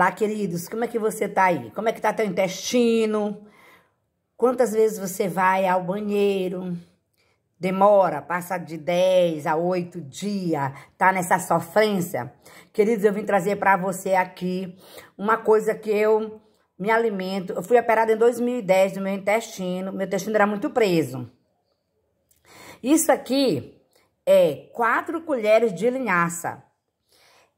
Olá, tá, queridos? Como é que você tá aí? Como é que tá teu intestino? Quantas vezes você vai ao banheiro? Demora, passa de 10 a 8 dias, tá nessa sofrência? Queridos, eu vim trazer para você aqui uma coisa que eu me alimento. Eu fui operada em 2010 do meu intestino, meu intestino era muito preso. Isso aqui é 4 colheres de linhaça.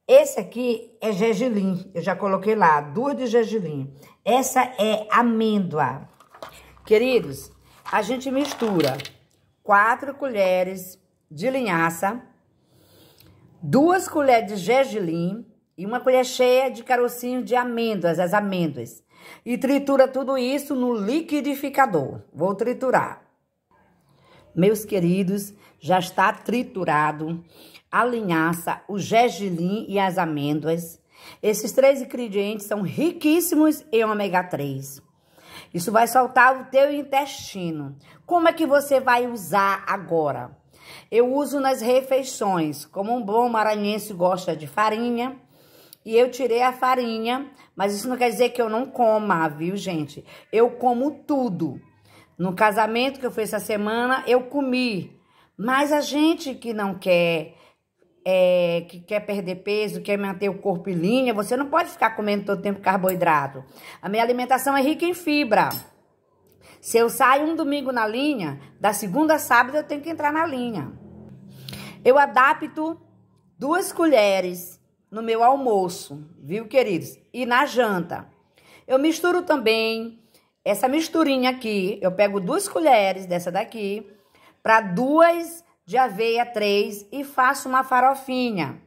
Esse aqui é gergelim, eu já coloquei lá, duas de gergelim. Essa é amêndoa. Queridos, a gente mistura quatro colheres de linhaça, duas colheres de gergelim e uma colher cheia de carocinho de amêndoas, as amêndoas. E tritura tudo isso no liquidificador. Vou triturar meus queridos, já está triturado a linhaça, o gergelim e as amêndoas. Esses três ingredientes são riquíssimos em ômega 3. Isso vai soltar o teu intestino. Como é que você vai usar agora? Eu uso nas refeições, como um bom maranhense gosta de farinha. E eu tirei a farinha, mas isso não quer dizer que eu não coma, viu, gente? Eu como tudo. No casamento que eu fui essa semana, eu comi. Mas a gente que não quer, é, que quer perder peso, quer manter o corpo em linha, você não pode ficar comendo todo tempo carboidrato. A minha alimentação é rica em fibra. Se eu saio um domingo na linha, da segunda a sábado eu tenho que entrar na linha. Eu adapto duas colheres no meu almoço, viu, queridos? E na janta. Eu misturo também essa misturinha aqui, eu pego duas colheres dessa daqui, para duas de aveia, três, e faço uma farofinha,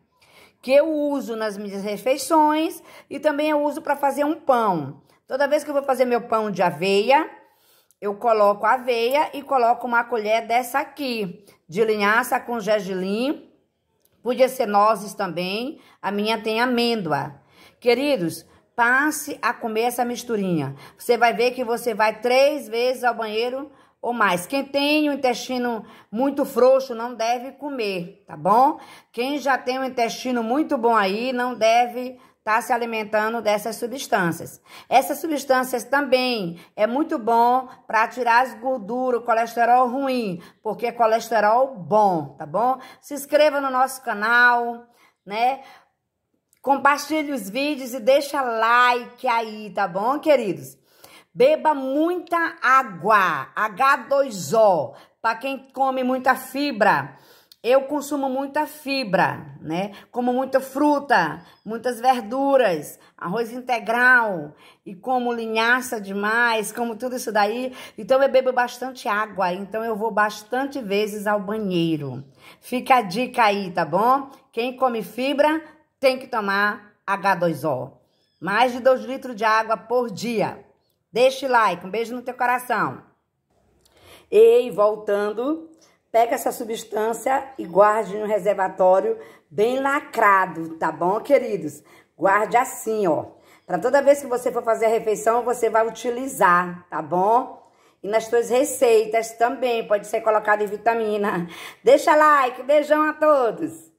que eu uso nas minhas refeições e também eu uso para fazer um pão. Toda vez que eu vou fazer meu pão de aveia, eu coloco aveia e coloco uma colher dessa aqui, de linhaça com gergelim, podia ser nozes também, a minha tem amêndoa. Queridos, passe a comer essa misturinha. Você vai ver que você vai três vezes ao banheiro ou mais. Quem tem o intestino muito frouxo não deve comer, tá bom? Quem já tem um intestino muito bom aí não deve estar tá se alimentando dessas substâncias. Essas substâncias também é muito bom para tirar as gorduras, o colesterol ruim, porque é colesterol bom, tá bom? Se inscreva no nosso canal, né? Compartilhe os vídeos e deixa like aí, tá bom, queridos? Beba muita água, H2O, para quem come muita fibra. Eu consumo muita fibra, né? Como muita fruta, muitas verduras, arroz integral e como linhaça demais, como tudo isso daí. Então eu bebo bastante água, então eu vou bastante vezes ao banheiro. Fica a dica aí, tá bom? Quem come fibra tem que tomar H2O. Mais de 2 litros de água por dia. Deixe like, um beijo no teu coração. E voltando, pega essa substância e guarde em um reservatório bem lacrado, tá bom, queridos? Guarde assim, ó. Para toda vez que você for fazer a refeição, você vai utilizar, tá bom? E nas suas receitas também pode ser colocado em vitamina. Deixa like, beijão a todos.